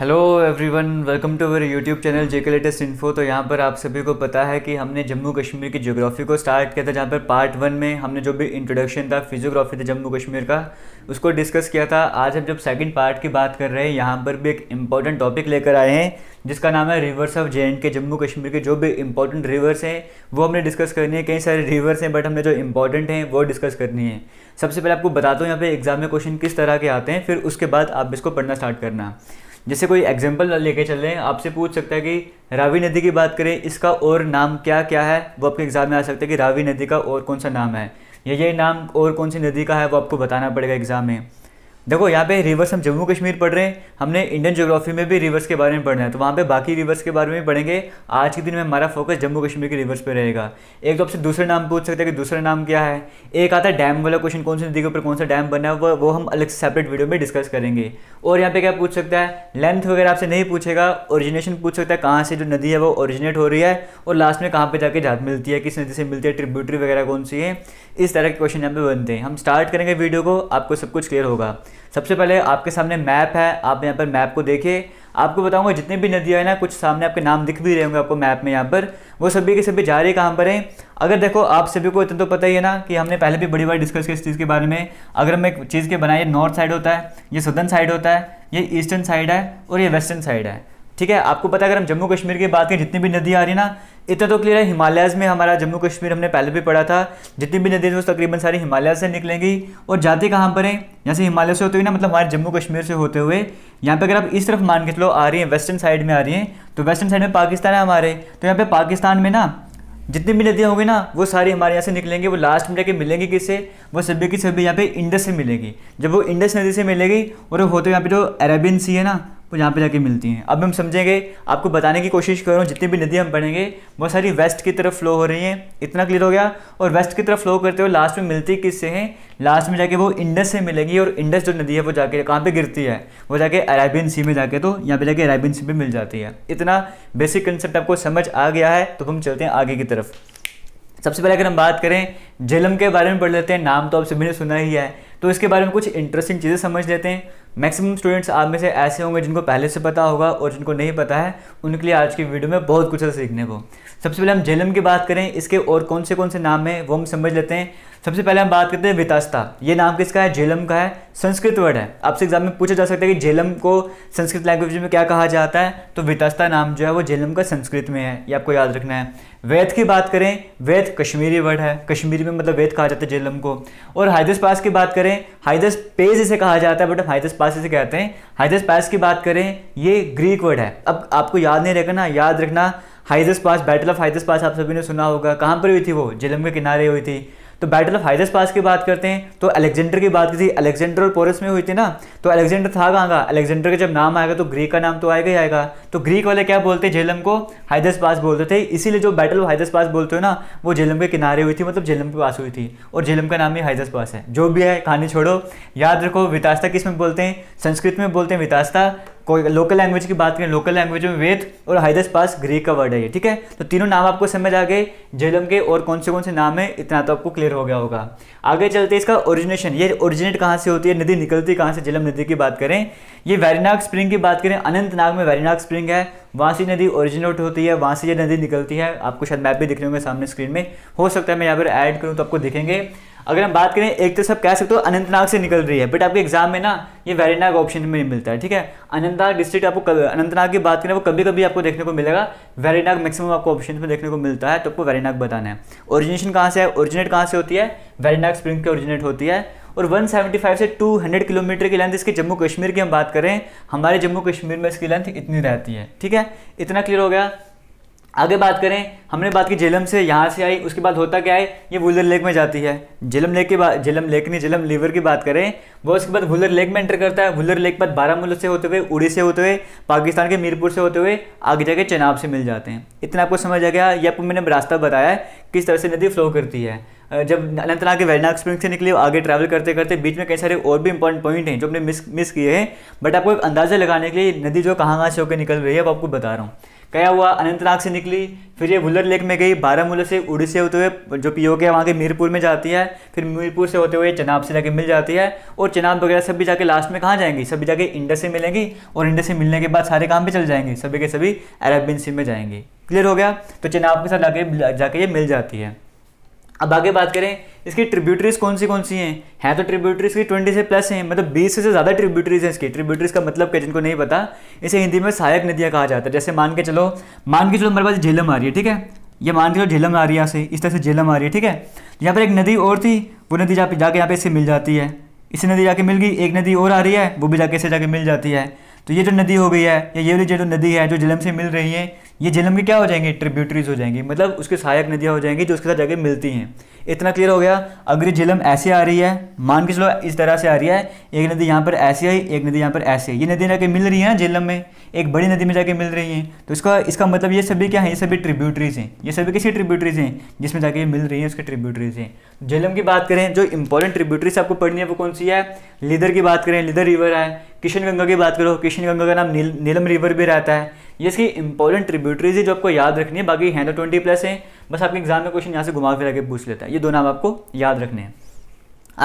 hello everyone welcome to our YouTube channel JK latest info तो यहाँ पर आप सभी को पता है कि हमने जम्मू कश्मीर की ज्योग्राफी को स्टार्ट किया था जहाँ पर पार्ट वन में हमने जो भी इंट्रोडक्शन था फिजियोग्राफी था जम्मू कश्मीर का उसको डिस्कस किया था आज हम जब सेकंड पार्ट की बात कर रहे हैं यहाँ पर भी एक इम्पॉर्टेंट टॉपिक लेकर आए हैं जिसका नाम है रिवर्स ऑफ जे के जम्मू कश्मीर के जो भी इंपॉर्टेंट रिवर्स हैं वो हमने डिस्कस करनी है कई सारे रिवर्स हैं बट हमने जो इंपॉर्टेंट हैं वो डिस्कस करनी है सबसे पहले आपको बताता हूँ यहाँ पे एग्जाम में क्वेश्चन किस तरह के आते हैं फिर उसके बाद आप इसको पढ़ना स्टार्ट करना जैसे कोई एग्जाम्पल लेके चल रहे हैं आपसे पूछ सकता है कि रावी नदी की बात करें इसका और नाम क्या क्या है वो आपके एग्ज़ाम में आ सकता है कि रावी नदी का और कौन सा नाम है या ये नाम और कौन सी नदी का है वो आपको बताना पड़ेगा एग्ज़ाम में देखो यहाँ पे रिवर्स हम जम्मू कश्मीर पढ़ रहे हैं हमने इंडियन ज्योग्राफी में भी रिवर्स के बारे में पढ़ना है तो वहाँ पे बाकी रिवर्स के बारे में भी पढ़ेंगे आज के दिन में हमारा फोकस जम्मू कश्मीर के रिवर्स पे रहेगा एक तो आपसे दूसरे नाम पूछ सकते हैं कि दूसरा नाम क्या है एक आता है डैम वाला क्वेश्चन कौन सी नदी के ऊपर कौन सा डैम बना है वो, वो हम अलग सेपरेट वीडियो में डिस्कस करेंगे और यहाँ पे क्या पूछ सकता है लेंथ वगैरह आपसे नहीं पूछेगा ओरिजिनेशन पूछ सकता है कहाँ से जो नदी है वो ओरिजिनेट हो रही है और लास्ट में कहाँ पर जाकर जात मिलती है किस नदी से मिलती है ट्रिब्यूटरी वगैरह कौन सी है इस तरह के क्वेश्चन यहाँ पे बनते हैं हम स्टार्ट करेंगे वीडियो को आपको सब कुछ क्लियर होगा सबसे पहले आपके सामने मैप है आप यहाँ पर मैप को देखिए आपको बताऊंगा जितने भी नदियाँ हैं ना कुछ सामने आपके नाम दिख भी रहे होंगे आपको मैप में यहाँ पर वो सभी के सभी जा रहे कहाँ पर हैं अगर देखो आप सभी को इतना तो पता ही है ना कि हमने पहले भी बड़ी बार डिस्कस किया इस चीज़ के बारे में अगर हम एक चीज़ के बनाए नॉर्थ साइड होता है ये सदर्न साइड होता है ये ईस्टर्न साइड है और ये वेस्टर्न साइड है ठीक है आपको पता है अगर हम जम्मू कश्मीर की बात करें जितनी भी नदी आ रही है ना इतना तो क्लियर है हिमालयाज़ में हमारा जम्मू कश्मीर हमने पहले भी पढ़ा था जितनी भी नदियाँ वो तकरीबन सारी हिमालय से निकलेंगी और जाते कहाँ पर हैं यहाँ से हिमालय से होते हुए ना मतलब हमारे जम्मू कश्मीर से होते हुए यहाँ पे अगर आप इस तरफ मान के चलो आ रही हैं वेस्टर्न साइड में आ रही हैं तो वेस्टर्न साइड में पाकिस्तान है हमारे तो यहाँ पर पाकिस्तान में ना जितनी भी नदियाँ होंगी ना वो सारी हमारे यहाँ से निकलेंगी वो लास्ट में जाके मिलेंगी किससे वो सभी की सभी यहाँ पे इंडस से मिलेगी जब वो इंडस नदी से मिलेगी और होते यहाँ पर जो अरेबियन सी है ना वो यहाँ पे जाके मिलती हैं अब हम समझेंगे आपको बताने की कोशिश कर रहा हूँ जितनी भी नदी हम पढ़ेंगे बहुत सारी वेस्ट की तरफ फ्लो हो रही हैं इतना क्लियर हो गया और वेस्ट की तरफ फ्लो करते हुए लास्ट में मिलती किससे हैं लास्ट में जाके वो इंडस से मिलेगी और इंडस जो नदी है वो जाके कहाँ पर गिरती है वो जाके अरेबियन सी में जाके तो यहाँ पर जाके अरेबियन सी में मिल जाती है इतना बेसिक कंसेप्ट आपको समझ आ गया है तो हम चलते हैं आगे की तरफ सबसे पहले अगर हम बात करें झेलम के बारे में पढ़ लेते हैं नाम तो आप सभी ने सुना ही है तो इसके बारे में कुछ इंटरेस्टिंग चीज़ें समझ लेते हैं मैक्सिमम स्टूडेंट्स आप में से ऐसे होंगे जिनको पहले से पता होगा और जिनको नहीं पता है उनके लिए आज की वीडियो में बहुत कुछ है सीखने को सबसे पहले हम झेलम की बात करें इसके और कौन से कौन से नाम हैं वो हम समझ लेते हैं सबसे पहले हम बात करते हैं वितास्ता ये नाम किसका है झेलम का है संस्कृत वर्ड है आपसे एग्जाम में पूछा जा सकता है कि झेलम को संस्कृत लैंग्वेज में क्या कहा जाता है तो वितास्ता नाम जो है वो झेलम का संस्कृत में है ये आपको याद रखना है वैद की बात करें वैद कश्मीरी वर्ड है कश्मीरी में मतलब वेद कहा जाता है झेलम को और हाइदस पास की बात करें हाइदस पेज इसे कहा जाता है बट हम हाइदस पास पास इसे कहते हैं हाइजस पास की बात करें ये ग्रीक वर्ड है अब आपको याद नहीं रखना याद रखना हाइजस पास बैटल ऑफ हाइजस पास आप सभी ने सुना होगा कहाँ पर हुई थी वो जिलम के किनारे हुई थी तो बैटल ऑफ हाइजस पास की बात करते हैं तो अलेक्जेंडर की बात की थी अलेक्जेंडर और पोरस में हुई थी ना तो अलेक्जेंडर था कहाँ का अलेक्जेंडर का जब नाम आएगा तो ग्रीक का नाम तो आएगा ही आएगा तो ग्रीक वाले क्या बोलते हैं झेलम को हाइदस पास बोलते थे इसीलिए जो बैटल ऑफ हाइदस पास बोलते हो ना वो झेलम के किनारे हुई थी मतलब झेलम के पास हुई थी और झेलम का नाम ही हाइदस पास है जो भी है कहानी छोड़ो याद रखो वितास्ता किस में बोलते हैं संस्कृत में बोलते हैं वितास्ता कोई लोकल लैंग्वेज की बात करें लोकल लैंग्वेज में वेथ और हाइदस पास ग्रीक का वर्ड है ये ठीक है तो तीनों नाम आपको समझ आ गए झेलम के और कौन से कौन से नाम है इतना तो आपको क्लियर हो गया होगा आगे चलते इसका ओरिजिनेशन ये ओरिजिनेट कहाँ से होती है नदी निकलती कहाँ से झेलम नदी की बात करें ये वैरीनाग स्प्रिंग की बात करें अनंतनाग में वैरीनाग स्प्रिंग है वहाँ से नदी ओरिजिनेट होती है वहाँ से ये नदी निकलती है आपको शायद मैप भी दिख रहे होंगे सामने स्क्रीन में हो सकता है मैं यहाँ पर ऐड करूँ तो आपको दिखेंगे अगर हम बात करें एक तो सब कह सकते हो अनंतनाग से निकल रही है बट आपके एग्जाम में ना ये वेरीनाग ऑप्शन में मिलता है ठीक है अनंतनाग डिस्ट्रिक्ट आपको अनंतनाग की बात करें वो कभी कभी आपको देखने को मिलेगा वेरीनाग मैक्सिमम आपको ऑप्शन में देखने को मिलता है तो आपको वेरीनाग बताना है ओरिजिनेशन कहाँ से है ओरिजिनेट कहाँ से होती है वेरीनाग स्प्रिंग की ओरिजिनेट होती है और 175 से 200 किलोमीटर की लेंथ इसके जम्मू कश्मीर की हम बात करें हमारे जम्मू कश्मीर में इसकी लेंथ इतनी रहती है ठीक है इतना क्लियर हो गया आगे बात करें हमने बात की झेलम से यहाँ से आई उसके बाद होता क्या है ये वुलर लेक में जाती है झेलम लेक के बाद झेलम लेक नहीं झेलम लीवर की बात करें वो उसके बाद वुलर लेक में एंटर करता है वुलर लेक बाद बारामूला से होते हुए उड़ी से होते हुए पाकिस्तान के मीरपुर से होते हुए आगे जाके चनाब से मिल जाते हैं इतना आपको समझ आ गया ये मैंने रास्ता बताया किस तरह से नदी फ्लो करती है जब अनंतनाग के वैनाग स्प्रिंग से निकले आगे ट्रैवल करते करते बीच में कई सारे और भी इंपॉर्टेंट पॉइंट हैं जो हमने मिस मिस किए हैं बट आपको एक अंदाज़ा लगाने के लिए नदी जो कहाँ कहाँ से होकर निकल रही है वो आपको बता रहा हूँ गया हुआ अनंतनाग से निकली फिर ये भुल्लर लेक में गई बारामूला से उड़ी से होते हुए जो पीओके के वहाँ के मीरपुर में जाती है फिर मीरपुर से होते हुए चनाब से जाके मिल जाती है और चनाब वगैरह सभी जाके लास्ट में कहाँ जाएंगी सभी जाके इंडस से मिलेंगी और इंडस से मिलने के बाद सारे काम भी चल जाएंगे सभी के सभी अरबिन सी में जाएंगे क्लियर हो गया तो चनाब के साथ जाके जाके ये मिल जाती है अब आगे बात करें इसकी ट्रिब्यूटरीज कौन सी कौन सी हैं हैं तो ट्रिब्यूटरीज की ट्वेंटी से प्लस हैं मतलब बीस से ज़्यादा ट्रिब्यूटरीज हैं इसकी ट्रिब्यूटरीज का मतलब क्या जिनको नहीं पता इसे हिंदी में सहायक नदियाँ कहा जाता है जैसे मान के चलो मान के चलो हमारे पास झेलम आ रही है ठीक है ये मान के चलो झेलम आ रही है यहाँ से इस तरह से झेलम आ रही है ठीक है यहाँ पर एक नदी और थी वो नदी जाके जाके यहाँ पे इससे मिल जाती है इसी नदी जाके मिल गई एक नदी और आ रही है वो भी जाके इसे जाके मिल जाती है तो ये जो नदी हो गई है या ये वाली जो नदी है जो झेलम से मिल रही है ये झेलम के क्या हो जाएंगे ट्रिब्यूटरीज हो जाएंगी मतलब उसके सहायक नदियाँ हो जाएंगी जो उसके साथ जगह मिलती हैं इतना क्लियर हो गया अगर ये झेलम ऐसे आ रही है मान के चलो इस तरह से आ रही है एक नदी यहाँ पर ऐसे आई एक नदी यहाँ पर ऐसे ये नदी जाके मिल रही है ना झेलम में एक बड़ी नदी में जाके मिल रही हैं तो इसका इसका मतलब ये सभी क्या है ये सभी ट्रिब्यूटरीज हैं ये सभी किसी ट्रिब्यूटरीज हैं जिसमें जाके मिल रही हैं उसके ट्रिब्यूटरीज हैं झेलम की बात करें जो इंपॉर्टेंट ट्रिब्यूटरीज आपको पढ़नी है वो कौन सी है लीदर की बात करें लीदर रिवर है किशन गंगा की बात करो किशन गंगा का नाम नीलम रिवर भी रहता है ये इसकी इंपॉर्टेंट ट्रिब्यूटरीज है जो आपको याद रखनी है बाकी हैं तो ट्वेंटी प्लस है बस आपके एग्जाम में क्वेश्चन यहाँ से घुमा फिरा के पूछ लेता है ये दो नाम आपको याद रखने हैं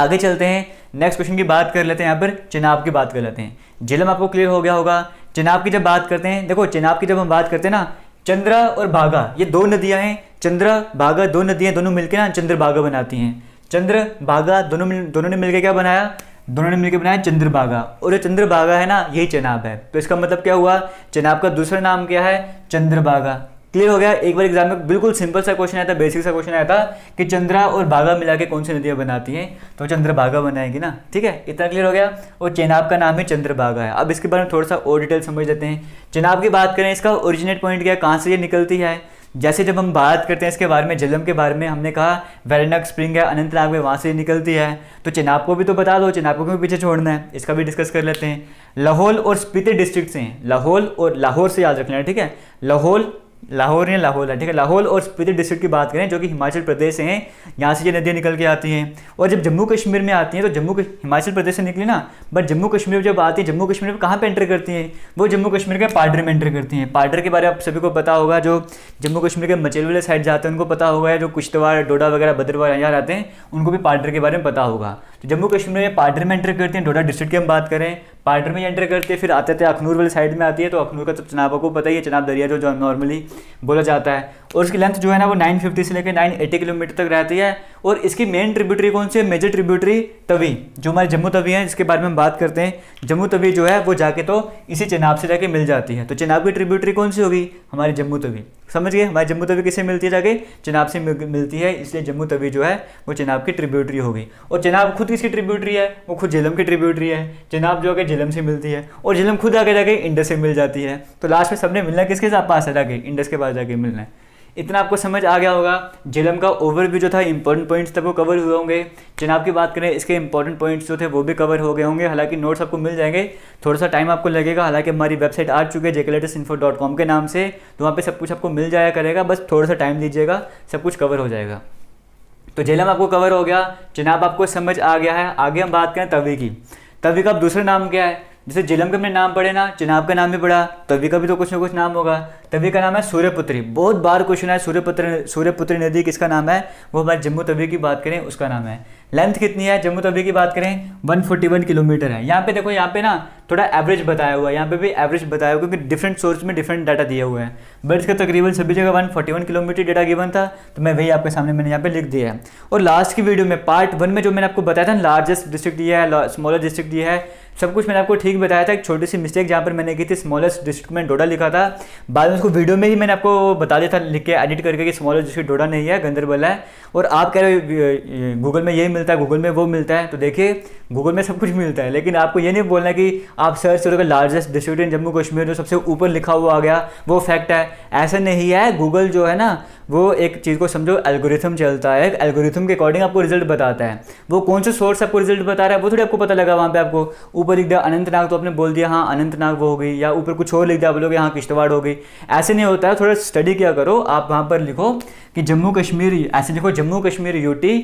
आगे चलते हैं नेक्स्ट क्वेश्चन की बात कर लेते हैं यहाँ पर चिनाब की बात कर लेते हैं जिलम आपको क्लियर हो गया होगा चिनाब की जब बात करते हैं देखो चिनाब की जब हम बात करते हैं ना चंद्रा और भागा ये दो नदियाँ हैं चंद्रा भागा दो नदियाँ दोनों मिलकर ना चंद्र चंद्रभागा बनाती हैं चंद्र भागा दोनों दोनों ने मिलकर क्या बनाया दोनों ने मिलकर बनाया चंद्रभागा और जो चंद्रभागा है ना यही चेनाब है तो इसका मतलब क्या हुआ चेनाब का दूसरा नाम क्या है चंद्रभागा क्लियर हो गया एक बार एग्जाम में बिल्कुल सिंपल सा क्वेश्चन आया था बेसिक सा क्वेश्चन आया था कि चंद्रा और भागा मिला के कौन सी नदियाँ बनाती हैं तो चंद्रभागा बनाएगी ना ठीक है इतना क्लियर हो गया और चेनाब का नाम ही चंद्रभागा है अब इसके बारे में थोड़ा सा और डिटेल समझ लेते हैं चेनाब की बात करें इसका ओरिजिनेट पॉइंट क्या कहाँ से ये निकलती है जैसे जब हम बात करते हैं इसके बारे में झेलम के बारे में हमने कहा वेरनक स्प्रिंग है अनंतनाग में वहाँ से निकलती है तो चेनाब को भी तो बता दो चेनाब को भी पीछे छोड़ना है इसका भी डिस्कस कर लेते हैं लाहौल और स्पीति डिस्ट्रिक्ट से हैं लाहौल और लाहौर से याद रख लेना ठीक है लाहौल लाहौर या लाहौल है ठीक है लाहौल और स्पीति डिस्ट्रिक्ट की बात करें जो कि हिमाचल प्रदेश से हैं यहाँ से ये नदियाँ निकल के आती हैं और जब जम्मू कश्मीर में आती हैं तो जम्मू हिमाचल प्रदेश से निकली ना बट जम्मू कश्मीर जब आती है जम्मू कश्मीर में कहाँ पर एंटर करती हैं वो जम्मू कश्मीर के पार्डर में एंटर करती हैं पार्डर के बारे में आप सभी को पता होगा जो जम्मू कश्मीर के मचेल वाले साइड जाते हैं उनको पता होगा जो कुश्तवाड़ डोडा वगैरह भद्रवाड़ यहाँ रहते हैं उनको भी पार्डर के बारे में पता होगा तो जम्मू कश्मीर में पाडर में एंटर करते हैं डोडा डिस्ट्रिक्ट की हम बात करें पाडर में एंटर करते हैं फिर आते आते अखनूर वाली साइड में आती है तो अखनूर का तो चनाब आपको पता ही है चनाब दरिया जो, जो नॉर्मली बोला जाता है और उसकी लेंथ जो है ना वो 950 से लेकर 980 किलोमीटर तक रहती है और इसकी मेन ट्रिब्यूटरी कौन सी है मेजर ट्रिब्यूटरी तवी जो हमारे जम्मू तवी है इसके बारे में हम बात करते हैं जम्मू तवी जो है वो जाके तो इसी चनाब से जाके मिल जाती है तो चनाब की ट्रिब्यूटरी कौन सी होगी हमारी जम्मू तवी समझ गए हमारी जम्मू तवी किसे मिलती है जाके चिनाब से मिलती है इसलिए जम्मू तवी जो है वो चिनाब की ट्रिब्यूटरी होगी और चिनाब खुद किसकी ट्रिब्यूटरी है वो खुद झेलम की ट्रिब्यूटरी है चिनाब जो आगे झेलम से मिलती है और झेलम खुद आगे जाके इंडस से मिल जाती है तो लास्ट में सबने मिलना किसके पास है जाके इंडस के पास जाके मिलना है इतना आपको समझ आ गया होगा जेलम का ओवरव्यू जो था इंपॉर्टेंट पॉइंट्स तक वो कवर हुए होंगे चनाब की बात करें इसके इंपॉर्टेंट पॉइंट्स जो थे वो भी कवर हो गए होंगे हालांकि नोट्स आपको मिल जाएंगे थोड़ा सा टाइम आपको लगेगा हालांकि हमारी वेबसाइट आ चुकी है जेकेलेटस इन्फो डॉट कॉम के नाम से तो वहाँ पर सब कुछ आपको मिल जाया करेगा बस थोड़ा सा टाइम दीजिएगा सब कुछ कवर हो जाएगा तो जेलम आपको कवर हो गया जनाब आपको समझ आ गया है आगे हम बात करें तवी की तवी का दूसरा नाम क्या है जैसे जिलम के अपने नाम पढ़े ना चिनाब का नाम भी पढ़ा तभी का भी तो कुछ ना कुछ नाम होगा तभी का नाम है सूर्यपुत्री बहुत बार क्वेश्चन है सूर्यपुत्र सूर्यपुत्री नदी किसका नाम है वो हमारे जम्मू तभी की बात करें उसका नाम है लेंथ कितनी है जम्मू तभी की बात करें 141 किलोमीटर है यहाँ पे देखो यहाँ पे ना थोड़ा एवरेज बताया हुआ है यहाँ पे भी एवरेज बताया हुआ क्योंकि डिफरेंट सोर्स में डिफरेंट डाटा दिया हुआ है बट का तकरीबन सभी जगह 141 किलोमीटर डाटा गिवन था तो मैं वही आपके सामने मैंने यहाँ पे लिख दिया है और लास्ट की वीडियो में पार्ट वन में जो मैंने आपको बताया था लार्जेस्ट डिस्ट्रिक्ट दिया है स्मॉलर डिस्ट्रिक्ट दिया है सब कुछ मैंने आपको ठीक बताया था एक छोटी सी मिस्टेक जहाँ पर मैंने की थी स्मॉलेस्ट डिस्ट्रिक्ट में डोडा लिखा था बाद में उसको वीडियो में ही मैंने आपको बता दिया था लिख के एडिट करके कि स्मॉलेस्ट डिस्ट्रिक्ट डोडा नहीं है गंदरबला है और आप कह रहे हो गूगल में यही मिलता है गूगल में वो मिलता है तो देखिए गूगल में सब कुछ मिलता है लेकिन आपको ये नहीं बोलना कि आप सर्च करोगे largest district in Jammu Kashmir जो सबसे ऊपर लिखा हुआ आ गया वो फैक्ट है ऐसा नहीं है गूगल जो है ना वो एक चीज़ को समझो एल्गोरिथम चलता है एल्गोरिथम के अकॉर्डिंग आपको रिजल्ट बताता है वो कौन सा सोर्स आपको रिजल्ट बता रहा है वो थोड़ी आपको पता लगा वहाँ पे आपको ऊपर लिख दिया अनंतनाग तो आपने बोल दिया हाँ अनंतनाग वो हो गई या ऊपर कुछ और लिख दिया आप लोग यहाँ किश्तवाड़ हो गई ऐसे नहीं होता है थोड़ा स्टडी क्या करो आप वहाँ पर लिखो कि जम्मू कश्मीर ऐसे लिखो जम्मू कश्मीर यूटी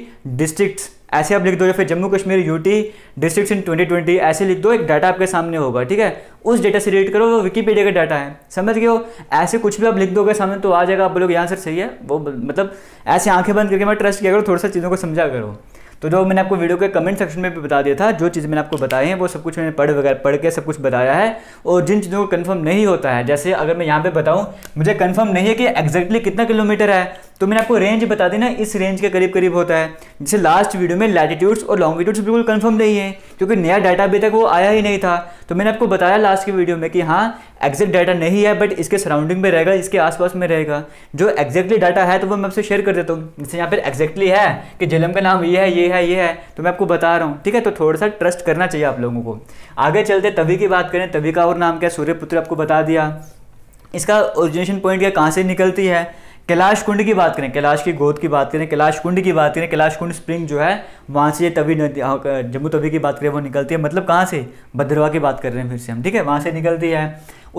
डिस्ट्रिक्ट ऐसे आप लिख दो या फिर Jammu Kashmir UT district in 2020 ऐसे लिख दो एक डाटा आपके सामने होगा ठीक है उस डाटा से रिलेट करो वो विकीपीडिया का डाटा है समझ गए हो ऐसे कुछ भी आप लिख दोगे सामने तो आ जाएगा आप बोलोगे आंसर सही है वो मतलब ऐसे आंखें बंद करके मैं ट्रस्ट किया करो थोड़ा सा चीज़ों को समझा करो तो जो मैंने आपको वीडियो के कमेंट सेक्शन में भी बता दिया था जो चीज़ मैंने आपको बताई हैं वो सब कुछ मैंने पढ़ वगैरह पढ़ के सब कुछ बताया है और जिन चीज़ों को कंफर्म नहीं होता है जैसे अगर मैं यहाँ पे बताऊँ मुझे कंफर्म नहीं है कि एग्जैक्टली कितना किलोमीटर है तो मैंने आपको रेंज बता दी ना इस रेंज के करीब करीब होता है जैसे लास्ट वीडियो में लैटिट्यूड्स और लॉन्गिट्यूड्स बिल्कुल कंफर्म नहीं है क्योंकि नया डाटा अभी तक वो आया ही नहीं था तो मैंने आपको बताया लास्ट की वीडियो में कि हाँ एग्जैक्ट डाटा नहीं है बट इसके सराउंडिंग में रहेगा इसके आसपास में रहेगा जो एग्जैक्टली डाटा है तो वो मैं आपसे शेयर कर देता हूँ जैसे यहाँ पर एग्जैक्टली है कि जलम का नाम ये है ये है ये है तो मैं आपको बता रहा हूँ ठीक है तो थोड़ा सा ट्रस्ट करना चाहिए आप लोगों को आगे चलते तभी की बात करें तभी का और नाम क्या सूर्यपुत्र आपको बता दिया इसका ओरिजिनेशन पॉइंट क्या कहाँ से निकलती है कैलाश कुंड की बात करें कैलाश की गोद की बात करें कैलाश कुंड की बात करें कैलाश कुंड स्प्रिंग जो है वहाँ से तभी नदी हाँ, जम्मू तभी की बात करें वो निकलती है मतलब कहाँ से भद्रवा की बात कर रहे हैं फिर से हम ठीक है वहाँ से निकलती है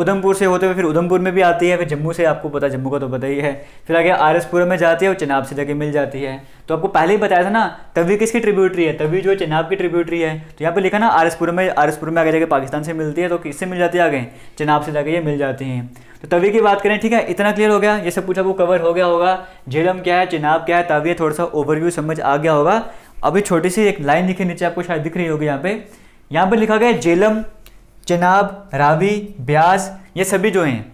उधमपुर से होते हुए फिर उधमपुर में भी आती है फिर जम्मू से आपको पता जम्मू का तो पता ही है फिर आगे आर में जाती है और चिनाब से जाके मिल जाती है तो आपको पहले ही बताया था ना तवी किसकी ट्रिब्यूटरी है तवी जो है चेनाब की ट्रिब्यूटरी है तो यहाँ पे लिखा ना आरसपुर में आरसपुर में आगे जाके पाकिस्तान से मिलती है तो किससे मिल जाती है आगे चेनाब से जाके ये मिल जाती हैं तो तवी की बात करें ठीक है इतना क्लियर हो गया ये सब पूछा वो कवर हो गया होगा झेलम क्या है चेनाब क्या है तवी थोड़ा सा ओवरव्यू समझ आ गया होगा अभी छोटी सी एक लाइन लिखी नीचे आपको शायद दिख रही होगी यहाँ पे यहाँ पर लिखा गया झेलम चेनाब रावी ब्यास ये सभी जो हैं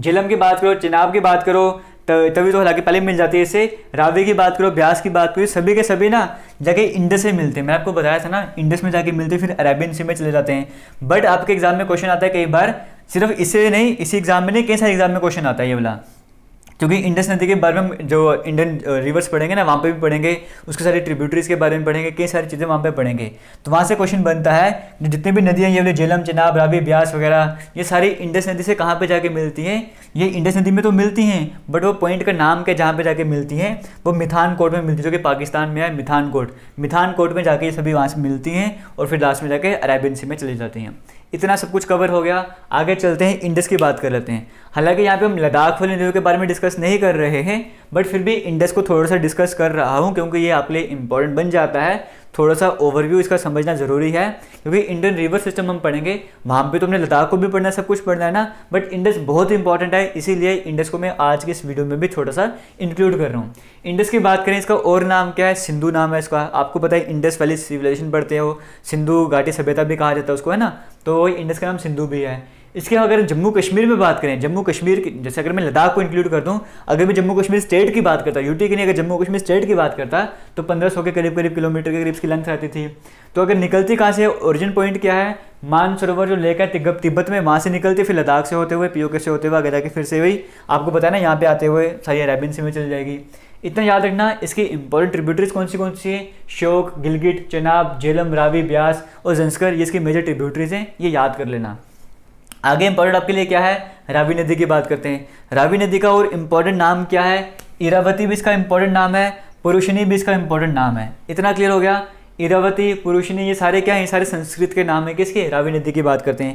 झेलम की बात करो चेनाब की बात करो तभी तो हालांकि पहले मिल जाती है इसे रावी की बात करो ब्यास की बात करो सभी के सभी ना जाके इंडस से मिलते हैं मैंने आपको बताया था ना इंडस में जाके मिलते फिर अरेबियन सी में चले जाते हैं बट आपके एग्जाम में क्वेश्चन आता है कई बार सिर्फ इसे नहीं इसी एग्जाम में नहीं कई सारे एग्जाम में क्वेश्चन आता है ये वाला क्योंकि इंडस नदी के बारे में जो इंडियन रिवर्स पढ़ेंगे ना वहाँ पे भी पढ़ेंगे उसके सारे ट्रिब्यूटरीज के बारे में पढ़ेंगे कई सारी चीज़ें वहाँ पे पढ़ेंगे तो वहाँ से क्वेश्चन बनता है जितने भी नदियाँ ये बोले झेलम चनाब रावी ब्यास वगैरह ये सारी इंडस नदी से कहाँ पर जाके मिलती हैं ये इंडस नदी में तो मिलती हैं बट वो पॉइंट का नाम के जहाँ पर जाके मिलती हैं वो मिथान कोट में मिलती है जो कि पाकिस्तान में है मिथान कोट मिथान कोट में जाके ये सभी वहाँ से मिलती हैं और फिर लास्ट में जाके अरेबियन सी में चली जाती हैं इतना सब कुछ कवर हो गया आगे चलते हैं इंडस की बात कर लेते हैं हालांकि यहाँ पे हम लद्दाख वाले नदियों के बारे में डिस्कस नहीं कर रहे हैं बट फिर भी इंडस को थोड़ा सा डिस्कस कर रहा हूँ क्योंकि ये आपके लिए इंपॉर्टेंट बन जाता है थोड़ा सा ओवरव्यू इसका समझना ज़रूरी है क्योंकि इंडियन रिवर सिस्टम हम पढ़ेंगे वहाँ पे तो हमने लद्दाख को भी पढ़ना है सब कुछ पढ़ना है ना बट इंडस बहुत इंपॉर्टेंट है इसीलिए इंडस को मैं आज के इस वीडियो में भी छोटा सा इंक्लूड कर रहा हूँ इंडस की बात करें इसका और नाम क्या है सिंधु नाम है इसका आपको पता है इंडस वैली सिविलाइजेशन पढ़ते हो सिंधु घाटी सभ्यता भी कहा जाता है उसको है ना तो इंडस का नाम सिंधु भी है इसके अगर जम्मू कश्मीर में बात करें जम्मू कश्मीर की जैसे अगर मैं लद्दाख को इंक्लूड कर दूँ अगर मैं जम्मू कश्मीर स्टेट की बात करता यूटी की नहीं अगर जम्मू कश्मीर स्टेट की बात करता तो 1500 के करीब करीब किलोमीटर के करीब इसकी लेंथ आती थी तो अगर निकलती कहाँ से ओरिजिन पॉइंट क्या है मानसरोवर जो लेक है तिब्बत में वहाँ से निकलती फिर लद्दाख से होते हुए पीओके से होते हुए आगे जाके फिर से वही आपको पता है ना यहाँ पे आते हुए सारी अरेबिन सी में चल जाएगी इतना याद रखना इसकी इंपॉर्टेंट ट्रिब्यूटरीज कौन सी कौन सी है शोक गिलगिट चनाब झेलम रावी ब्यास और जंस्कर ये इसकी मेजर ट्रिब्यूटरीज हैं ये याद कर लेना आगे इंपॉर्टेंट आपके लिए क्या है रावी नदी की बात करते हैं रावी नदी का और इम्पोर्टेंट नाम क्या है इरावती भी इसका इम्पोर्टेंट नाम है पुरुषनी भी इसका इम्पोर्टेंट नाम है इतना क्लियर हो गया इरावती पुरुषनी ये सारे क्या हैं ये सारे संस्कृत के नाम है किसके रावी नदी की बात करते हैं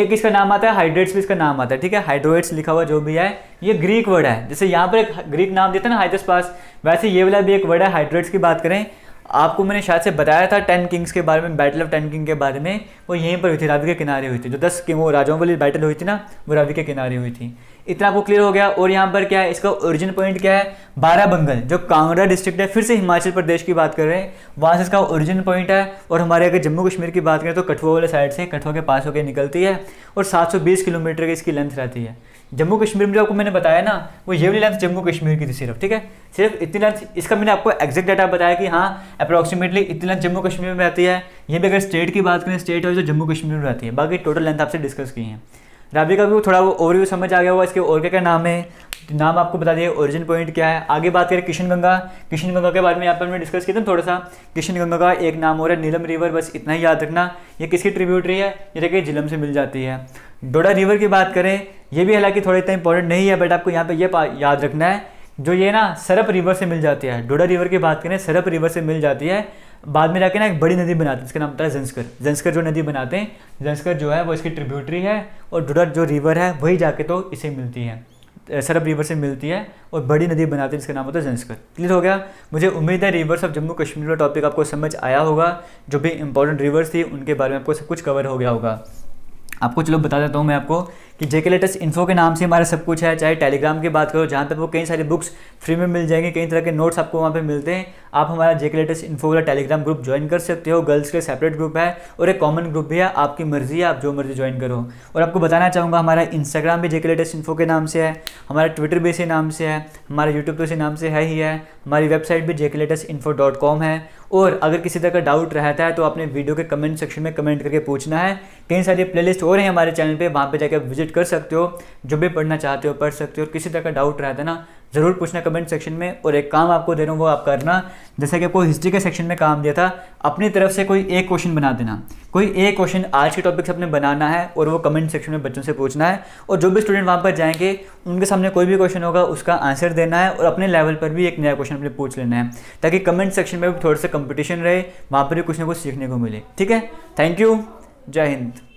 एक इसका नाम आता है हाइड्रेट्स भी इसका नाम आता है ठीक है हाइड्रोएट्स लिखा हुआ जो भी है ये ग्रीक वर्ड है जैसे यहाँ पर एक ग्रीक नाम देता है ना हाइड्रस पास वैसे ये वाला भी एक वर्ड है हाइड्रेट्स की बात करें आपको मैंने शायद से बताया था टेन किंग्स के बारे में बैटल ऑफ टेन किंग के बारे में वो यहीं पर हुई थी रावी के किनारे हुई थी जो दस किंग वो राजाओं वाली बैटल हुई थी ना वो रावी के किनारे हुई थी इतना आपको क्लियर हो गया और यहाँ पर क्या है इसका ओरिजिन पॉइंट क्या है बंगल जो कांगड़ा डिस्ट्रिक्ट है फिर से हिमाचल प्रदेश की बात कर रहे हैं वहाँ से इसका ओरिजिन पॉइंट है और हमारे अगर जम्मू कश्मीर की बात करें तो कठुआ वाले साइड से कठुआ के पास होकर निकलती है और 720 किलोमीटर की इसकी लेंथ रहती है जम्मू कश्मीर में जो आपको मैंने बताया ना वो ये वाली लेंथ जम्मू कश्मीर की थी सिर्फ ठीक है सिर्फ इतनी लेंथ इसका मैंने आपको एग्जैक्ट डाटा बताया कि हाँ अप्रॉक्सीमेटली इतनी लेंथ जम्मू कश्मीर में रहती है ये भी अगर स्टेट की बात करें स्टेट है जो जम्मू कश्मीर में रहती है बाकी टोटल लेंथ आपसे डिस्कस की है राबी का भी थोड़ा वो ओवरव्यू समझ आ गया हुआ इसके और क्या क्या नाम है नाम आपको बता दिए ओरिजिन पॉइंट क्या है आगे बात करें किशन गंगा किशन गंगा के बारे में यहाँ पर हमने डिस्कस किया था थोड़ा सा किशन गंगा का एक नाम हो रहा है नीलम रिवर बस इतना ही याद रखना ये किसकी ट्रिब्यूटरी है ये देखिए झिलम से मिल जाती है डोडा रिवर की बात करें ये भी हालांकि थोड़ा इतना इंपॉर्टेंट नहीं है बट आपको यहाँ पे ये याद रखना है जो ये ना सरप रिवर से मिल जाती है डोडा रिवर की बात करें सरप रिवर से मिल जाती है बाद में जाके ना एक बड़ी नदी बनाती है इसका नाम होता है जंस्कर जंस्कर जो नदी बनाते हैं जंस्कर जो है वो इसकी ट्रिब्यूटरी है और डोडा जो रिवर है वही जाके तो इसे मिलती है सरप रिवर से मिलती है और बड़ी नदी बनाते हैं जिसका नाम होता है जंस्कर क्लियर हो गया मुझे उम्मीद है रिवर्स ऑफ जम्मू कश्मीर का टॉपिक आपको समझ आया होगा जो भी इंपॉर्टेंट रिवर्स थी उनके बारे में आपको सब कुछ कवर हो गया होगा आपको चलो बता देता हूँ मैं आपको कि जेके लेटेस्ट इन्फो के नाम से हमारा सब कुछ है चाहे टेलीग्राम की बात करो जहाँ तक वो कई सारी बुक्स फ्री में मिल जाएंगे कई तरह के नोट्स आपको वहाँ पे मिलते हैं आप हमारा जेके लेटेस्ट इन्फो वाला टेलीग्राम ग्रुप ज्वाइन कर सकते हो गर्ल्स के सेपरेट ग्रुप है और एक कॉमन ग्रुप भी है आपकी मर्जी है आप जो मर्जी ज्वाइन करो और आपको बताना चाहूँगा हमारा इंस्टाग्राम भी जेके लेटेस्ट इन्फो के नाम से है हमारा ट्विटर भी इसी नाम से है हमारे यूट्यूब तो इसी नाम से है ही है हमारी वेबसाइट भी JK latest info dot com है और अगर किसी तरह का डाउट रहता है तो अपने वीडियो के कमेंट सेक्शन में कमेंट करके पूछना है कई सारी प्लेलिस्ट और हैं हमारे चैनल पे वहाँ पे जाकर आप विजिट कर सकते हो जो भी पढ़ना चाहते हो पढ़ सकते हो और किसी तरह का डाउट रहता है ना ज़रूर पूछना कमेंट सेक्शन में और एक काम आपको दे रहा हूँ वो आप करना जैसे कि आपको हिस्ट्री के सेक्शन में काम दिया था अपनी तरफ से कोई एक क्वेश्चन बना देना कोई एक क्वेश्चन आज के टॉपिक से अपने बनाना है और वो कमेंट सेक्शन में बच्चों से पूछना है और जो भी स्टूडेंट वहाँ पर जाएंगे उनके सामने कोई भी क्वेश्चन होगा उसका आंसर देना है और अपने लेवल पर भी एक नया क्वेश्चन अपने पूछ लेना है ताकि कमेंट सेक्शन में भी थोड़ा सा कंपटीशन रहे वहाँ पर भी कुछ ना कुछ सीखने को मिले ठीक है थैंक यू जय हिंद